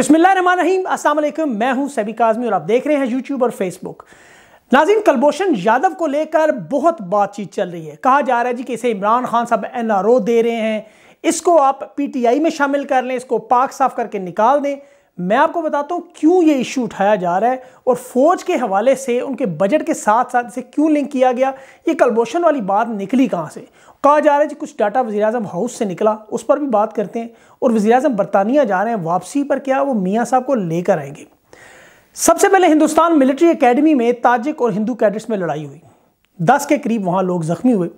वालेकुम मैं हूं सैबी काजमी और आप देख रहे हैं यूट्यूब और फेसबुक नाजिम कलभूषण यादव को लेकर बहुत बातचीत चल रही है कहा जा रहा है जी कि इसे इमरान खान साहब एन दे रहे हैं इसको आप पीटीआई में शामिल कर लें इसको पाक साफ करके निकाल दें मैं आपको बताता हूँ क्यों ये इश्यू उठाया जा रहा है और फौज के हवाले से उनके बजट के साथ साथ इसे क्यों लिंक किया गया ये कलबोशन वाली बात निकली कहाँ से कहा जा रहा है कि कुछ डाटा वजी अजम हाउस से निकला उस पर भी बात करते हैं और वजी अजम बरतानिया जा रहे हैं वापसी पर क्या वो मियाँ साहब को लेकर आएंगे सबसे पहले हिंदुस्तान मिलिट्री अकेडमी में ताजिक और हिंदू कैडेट्स में लड़ाई हुई दस के करीब वहाँ लोग जख्मी हुए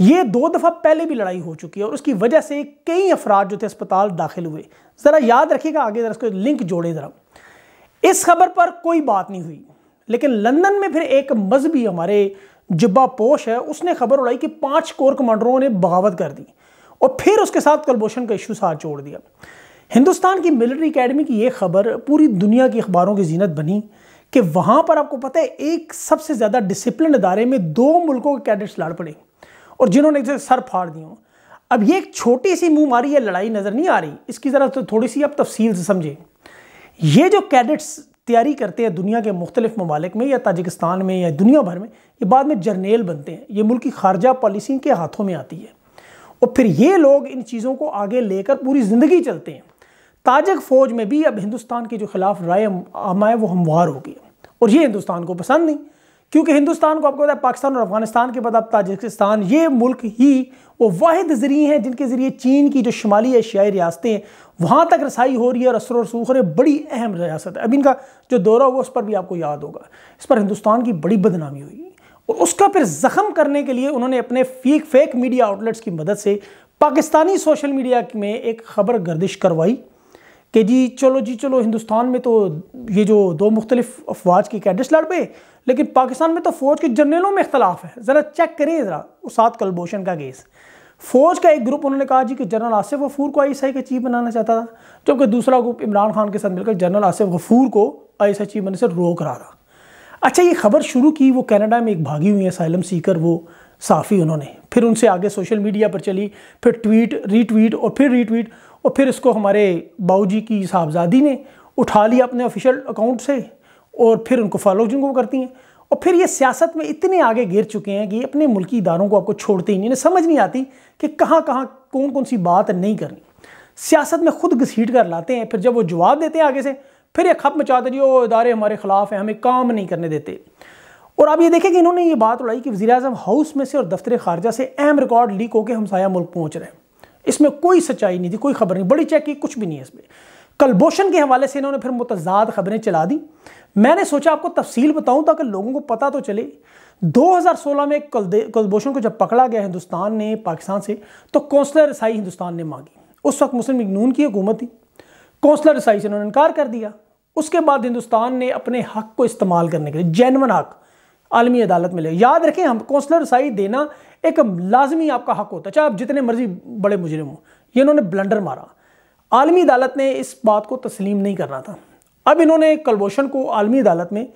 ये दो दफ़ा पहले भी लड़ाई हो चुकी है और उसकी वजह से कई अफराद जो थे अस्पताल दाखिल हुए ज़रा याद रखिएगा आगे ज़रा उसको लिंक जोड़े ज़रा इस खबर पर कोई बात नहीं हुई लेकिन लंदन में फिर एक मजहबी हमारे जब्बा पोश है उसने खबर उड़ाई कि पांच कोर कमांडरों ने बगावत कर दी और फिर उसके साथ कलभूषण का इशू साथ जोड़ दिया हिंदुस्तान की मिलिट्री अकेडमी की यह खबर पूरी दुनिया की अखबारों की जीनत बनी कि वहाँ पर आपको पता है एक सबसे ज़्यादा डिसिप्लिन अदारे में दो मुल्कों के कैडेट्स लड़ पड़े और जिन्होंने इसे सर फाड़ दिए अब ये एक छोटी सी मुंह मारी या लड़ाई नज़र नहीं आ रही इसकी ज़रा तो थोड़ी सी आप तफसील से समझें ये जो कैडेट्स तैयारी करते हैं दुनिया के मुख्तलिफ ममालिक में या ताजिकिस्तान में या दुनिया भर में ये बाद में जर्नेल बनते हैं ये मुल्क की खारजा पॉलिसी के हाथों में आती है और फिर ये लोग इन चीज़ों को आगे लेकर पूरी ज़िंदगी चलते हैं ताजक फ़ौज में भी अब हिंदुस्तान के जो खिलाफ राय आमा है वो हमवार हो गई और ये हिंदुस्तान को पसंद नहीं क्योंकि हिंदुस्तान को आपको पता है पाकिस्तान और अफगानिस्तान के बाद अब ताजिकिस्तान ये मुल्क ही वो वाद ज़रिए हैं जिनके ज़रिए चीन की जो शुमाली एशियाई रियासतें हैं वहाँ तक रसाई हो रही है और असर और सूखर बड़ी अहम रियासत है अब इनका जो दौरा हुआ उस पर भी आपको याद होगा इस पर हिंदुस्तान की बड़ी बदनामी हुई और उसका फिर ज़ख़म करने के लिए उन्होंने अपने फीक फेक मीडिया आउटलेट्स की मदद से पाकिस्तानी सोशल मीडिया में एक खबर गर्दिश करवाई कि जी चलो जी चलो हिंदुस्तान में तो ये जो दो मुख्तलिफ अफवाज के कैडेट्स लड़ पे लेकिन पाकिस्तान में तो फ़ौज के जनरलों में इख्तलाफ है ज़रा चेक करें ज़रा उसाद कलभूषण का केस फ़ौज का एक ग्रुप उन्होंने कहा जी कि जनरल आसिफ गफूर को आई का चीफ बनाना चाहता था जबकि दूसरा ग्रुप इमरान खान के साथ मिलकर जनरल आसिफ गफूर को आई चीफ बनने से रोक रहा था अच्छा ये खबर शुरू की वो कनाडा में एक भागी हुई है साइलम सीकर वो साफ़ी उन्होंने फिर उनसे आगे सोशल मीडिया पर चली फिर ट्वीट रीट्वीट और फिर रीट्वीट और फिर इसको हमारे बाऊ जी की साहबजादी ने उठा लिया अपने ऑफिशियल अकाउंट से और फिर उनको फॉलो वो करती हैं और फिर ये सियासत में इतने आगे गिर चुके हैं कि अपने मुल्की इदारों को आपको छोड़ते ही नहीं समझ नहीं आती कि कहाँ कहाँ कौन कौन सी बात नहीं करनी सियासत में खुद घसीट कर लाते हैं फिर जब वो जवाब देते हैं आगे से फिर ये खप मचाते जी वो इदारे हमारे खिलाफ हैं हमें काम नहीं करने देते और आप ये देखें कि इन्होंने ये बात उड़ाई कि वजी अजम हाउस में से और दफ्तर खारजा से अहम रिकॉर्ड लीक होकर हमसाया मुल्क पहुँच रहे हैं इसमें कोई सच्चाई नहीं थी कोई खबर नहीं बड़ी चेक की कुछ भी नहीं है इसमें कलभूषण के हवाले से इन्होंने फिर मुतजाद खबरें चला दी मैंने सोचा आपको तफसील बताऊं ताकि लोगों को पता तो चले 2016 में कलभूषण को जब पकड़ा गया हिंदुस्तान ने पाकिस्तान से तो कौंसलर रसाई हिंदुस्तान ने मांगी उस वक्त मुस्लिम लीग नून की हुकूमत थी कौंसलर रसाई से उन्होंने इनकार कर दिया उसके बाद हिंदुस्तान ने अपने हक को इस्तेमाल करने के लिए जैनवन हक आलमी अदालत में ले याद रखें हम कौंसलर रसाई देना एक लाजमी आपका हक होता है चाहे आप जितने मर्जी बड़े मुजरिम हो ये इन्होंने ब्लंडर मारा आलमी अदालत ने इस बात को तस्लीम नहीं करना था अब इन्होंने कलभूषण को आलमी अदालत में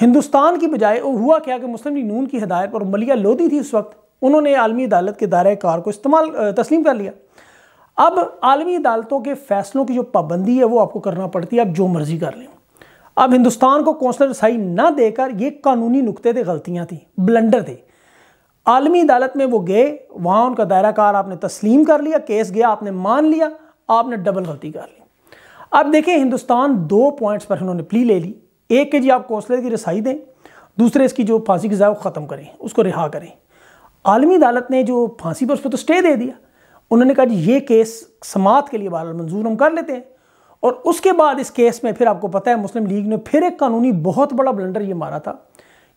हिंदुस्तान की बजाय हुआ क्या कि मुस्लिम लीग नून की हदायत पर मलिया लोधी थी उस वक्त उन्होंने आलमी अदालत के दायरे कार को इस्तेमाल तस्लीम कर लिया अब आलमी अदालतों के फैसलों की जो पाबंदी है वो आपको करना पड़ती है आप जो मर्ज़ी कर लें अब हिंदुस्तान को कौंसलर रसाई ना देकर ये कानूनी नुकते थे गलतियाँ थी ब्लंडर थे आलमी अदालत में वो गए वहाँ उनका दायरा कार आपने तस्लीम कर लिया केस गया आपने मान लिया आपने डबल गलती कर ली अब देखें हिंदुस्तान दो पॉइंट्स पर उन्होंने प्ली ले ली एक के जी आप कौंसलर की रसाई दें दूसरे इसकी जो फांसी की जाए ख़त्म करें उसको रिहा करें आलमी अदालत ने जो फांसी पर उस पर तो स्टे दे दिया उन्होंने कहा जी ये केस समात के लिए बहर मंजूर हम कर लेते हैं और उसके बाद इस केस में फिर आपको पता है मुस्लिम लीग ने फिर एक कानूनी बहुत बड़ा ब्लंडर ये मारा था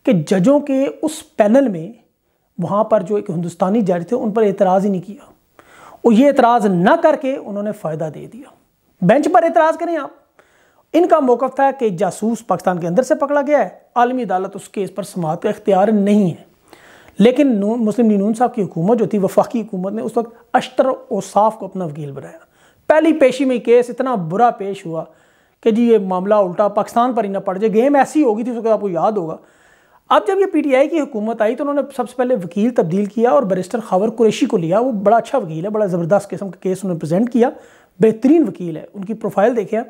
कि जजों के उस पैनल में वहाँ पर जो एक हिंदुस्तानी जज थे उन पर एतराज़ ही नहीं किया और ये एतराज़ न करके उन्होंने फ़ायदा दे दिया बेंच पर एतराज़ करें आप इनका मौक़ था कि जासूस पाकिस्तान के अंदर से पकड़ा गया है आलमी अदालत उस केस पर समात का इख्तियार नहीं है लेकिन मुस्लिम नून साहब की हुकूमत जो थी वफाकी हुकूमत ने उस वक्त अश्तर ओसाफ को अपना वकील बनाया पहली पेशी में केस इतना बुरा पेश हुआ कि जी ये मामला उल्टा पाकिस्तान पर ही ना पड़ जाए गेम ऐसी होगी थी उसको आपको याद होगा अब जब ये पीटीआई की हुकूमत आई तो उन्होंने सबसे पहले वकील तब्दील किया और बैरिस्टर खावर कुरेशी को लिया वो बड़ा अच्छा वकील है बड़ा ज़बरदस्त किस्म का केस उन्होंने प्रेजेंट किया बेहतरीन वकील है उनकी प्रोफाइल देखे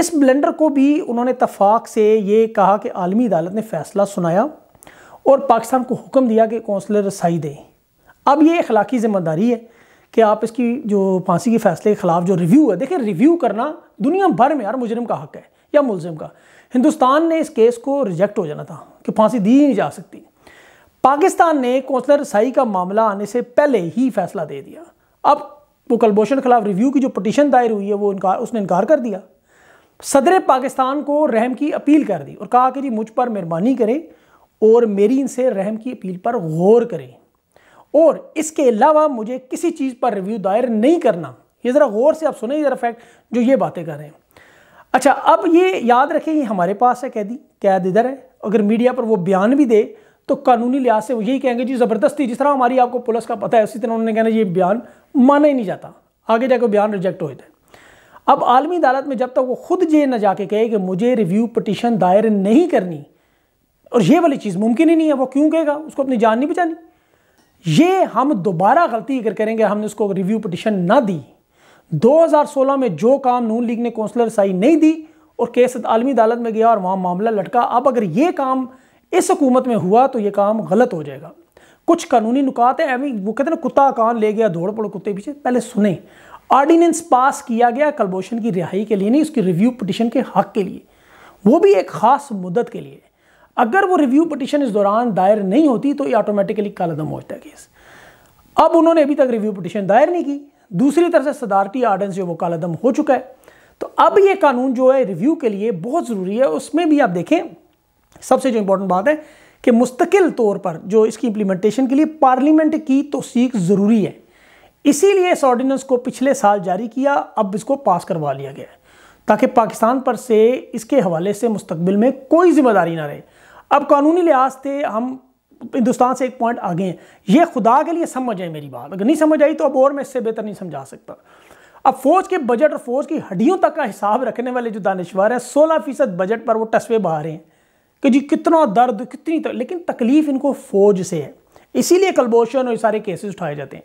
इस ब्लेंडर को भी उन्होंने तफाक से ये कहा कि आलमी अदालत ने फैसला सुनाया और पाकिस्तान को हुक्म दिया कि कौंसलर रसाई दें अब ये अखलाकी ज़िम्मेदारी है कि आप इसकी जो फांसी के फैसले के ख़िलाफ़ जो रिव्यू है देखिए रिव्यू करना दुनिया भर में यार मुजरम का हक है या मुलजिम का हिंदुस्तान ने इस केस को रिजेक्ट हो जाना था कि फांसी दी नहीं जा सकती पाकिस्तान ने कौंसलर रसाई का मामला आने से पहले ही फैसला दे दिया अब वो कलभूषण खिलाफ रिव्यू की जो पटिशन दायर हुई है वो इनकार उसने इनकार कर दिया सदर पाकिस्तान को रहम की अपील कर दी और कहा कि जी मुझ पर मेहरबानी करें और मेरी इनसे रहम की अपील पर गौर करें और इसके अलावा मुझे किसी चीज़ पर रिव्यू दायर नहीं करना ये ज़रा गौर से आप सुने ज़रा फैक्ट जो ये बातें कर रहे हैं अच्छा अब ये याद रखें ये हमारे पास है कैदी कैद इधर है अगर मीडिया पर वो बयान भी दे तो कानूनी लिहाज से वो यही कहेंगे जी ज़बरदस्ती जिस तरह हमारी आपको पुलिस का पता है उसी तरह उन्होंने कहना ये बयान माना ही नहीं जाता आगे जाकर बयान रिजेक्ट हो जाए अब आलमी अदालत में जब तक वो खुद ये ना जाके कहे कि मुझे रिव्यू पटिशन दायर नहीं करनी और ये वाली चीज़ मुमकिन ही नहीं है वो क्यों कहेगा उसको अपनी जान नहीं बचानी ये हम दोबारा गलती अगर करेंगे हमने उसको रिव्यू पटिशन ना दी 2016 में जो काम नून लीग ने कौंसलर साई नहीं दी और केस आलमी अदालत में गया और वहाँ मामला लटका अब अगर ये काम इस हुकूमत में हुआ तो ये काम गलत हो जाएगा कुछ कानूनी नुकात है अभी वो कहते हैं कुत्ता कान ले गया दौड़ पड़ो कुत्ते पीछे पहले सुने ऑर्डिनेंस पास किया गया कलबोशन की रिहाई के लिए नहीं उसकी रिव्यू पटिशन के हक के लिए वो भी एक ख़ास मुद्दत के लिए अगर वो रिव्यू पटिशन इस दौरान दायर नहीं होती तो ये ऑटोमेटिकली कालदम हो जाता है केस अब उन्होंने अभी तक रिव्यू पटिशन दायर नहीं की दूसरी तरफ से सदारती आर्डेंस जो वो कालादम हो चुका है तो अब ये कानून जो है रिव्यू के लिए बहुत ज़रूरी है उसमें भी आप देखें सबसे जो इंपॉर्टेंट बात है कि मुस्तकिल तौर पर जो इसकी इंप्लीमेंटेशन के लिए पार्लियामेंट की तोसीक ज़रूरी है इसीलिए इस ऑर्डिनेंस को पिछले साल जारी किया अब इसको पास करवा लिया गया है ताकि पाकिस्तान पर से इसके हवाले से मुस्तबिल में कोई जिम्मेदारी ना रहे अब कानूनी लिहाज से हम हिंदुस्तान से एक पॉइंट आगे हैं ये खुदा के लिए समझ है मेरी बात अगर नहीं समझ आई तो अब और मैं इससे बेहतर नहीं समझा सकता अब फौज के बजट और फौज की हड्डियों तक का हिसाब रखने वाले जो दानश्वर हैं सोलह फीसद बजट पर वो टसवे बहा रहे हैं कि जी कितना दर्द कितनी तर... लेकिन तकलीफ इनको फौज से है इसीलिए कलबोशन और ये सारे केसेस उठाए जाते हैं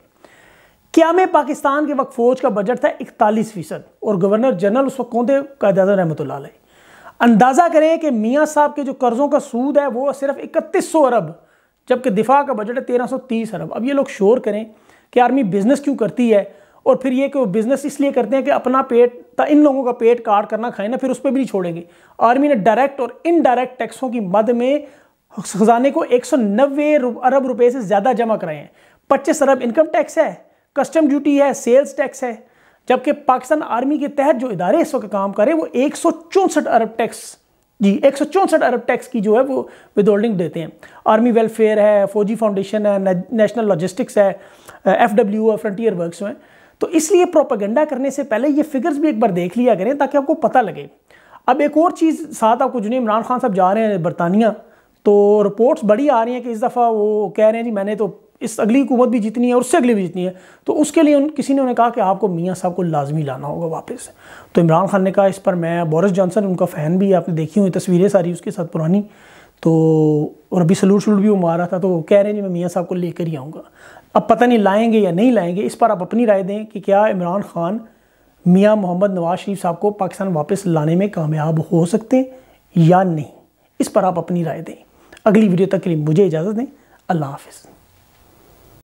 क्या में पाकिस्तान के वक्त फौज का बजट था इकतालीस फीसद और गवर्नर जनरल उस वक्त कौन थे कायद रहमत अंदाज़ा करें कि मियाँ साहब के जो कर्ज़ों का सूद है वो सिर्फ इकतीस सौ अरब जबकि दिफा का बजट है तेरह अरब अब ये लोग शोर करें कि आर्मी बिजनेस क्यों करती है और फिर ये कि वो बिजनेस इसलिए करते हैं कि अपना पेट इन लोगों का पेट काट करना खाए ना फिर उस पर भी नहीं छोड़ेंगे आर्मी ने डायरेक्ट और इनडायरेक्ट टैक्सों की मद में खजाने को एक अरब रुपए से ज़्यादा जमा कराए हैं पच्चीस अरब इनकम टैक्स है कस्टम ड्यूटी है सेल्स टैक्स है जबकि पाकिस्तान आर्मी के तहत जो इदारे इस वक्त काम करें वो एक अरब टैक्स जी एक अरब टैक्स की जो है वो विद होल्डिंग देते हैं आर्मी वेलफेयर है फौजी फाउंडेशन है नेशनल लॉजिस्टिक्स है एफ डब्ल्यू है फ्रंटियर वर्कस हैं तो इसलिए प्रोपागेंडा करने से पहले ये फिगर्स भी एक बार देख लिया करें ताकि आपको पता लगे अब एक और चीज़ साथ आपको जुने इमरान खान साहब जा रहे हैं बरतानिया तो रिपोर्ट्स बड़ी आ रही हैं कि इस दफ़ा वो कह रहे हैं जी मैंने तो इस अगली हुकूमत भी जीतनी है और उससे अगली भी जीतनी है तो उसके लिए उन किसी ने उन्हें कहा कि आपको मियाँ साहब को लाजमी लाना होगा वापस तो इमरान खान ने कहा इस पर मैं बोरिस जॉनसन उनका फ़ैन भी आपने देखी हुई तस्वीरें सारी उसके साथ पुरानी तो और अभी सलूट सलूट भी वो मारा था तो वो कह रहे हैं जी मैं मियाँ साहब को लेकर ही आऊँगा अब पता नहीं लाएंगे या नहीं लाएंगे इस पर आप अपनी राय दें कि क्या इमरान खान मियाँ मोहम्मद नवाज शरीफ साहब को पाकिस्तान वापस लाने में कामयाब हो सकते हैं या नहीं इस पर आप अपनी राय दें अगली वीडियो तक के लिए मुझे इजाज़त दें अल्लाह हाफिज़